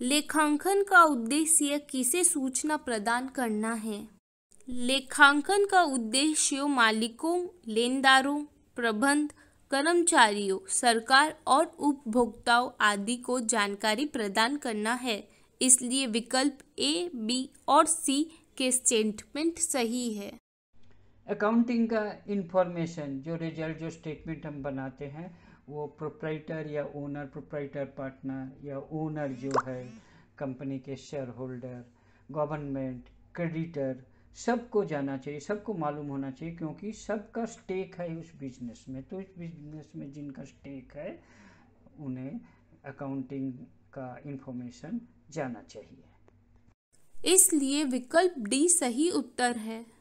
लेखांकन का उद्देश्य किसे सूचना प्रदान करना है लेखांकन का उद्देश्य मालिकों लेनदारों प्रबंध कर्मचारियों सरकार और उपभोक्ताओं आदि को जानकारी प्रदान करना है इसलिए विकल्प ए बी और सी के स्टेटमेंट सही है अकाउंटिंग का इंफॉर्मेशन जो रिजल्ट जो स्टेटमेंट हम बनाते हैं वो प्रोप्राइटर या ओनर प्रोप्राइटर पार्टनर या ओनर जो है कंपनी के शेयर होल्डर गवर्नमेंट क्रेडिटर सबको जाना चाहिए सबको मालूम होना चाहिए क्योंकि सबका स्टेक है उस बिजनेस में तो इस बिजनेस में जिनका स्टेक है उन्हें अकाउंटिंग का इन्फॉर्मेशन जाना चाहिए इसलिए विकल्प डी सही उत्तर है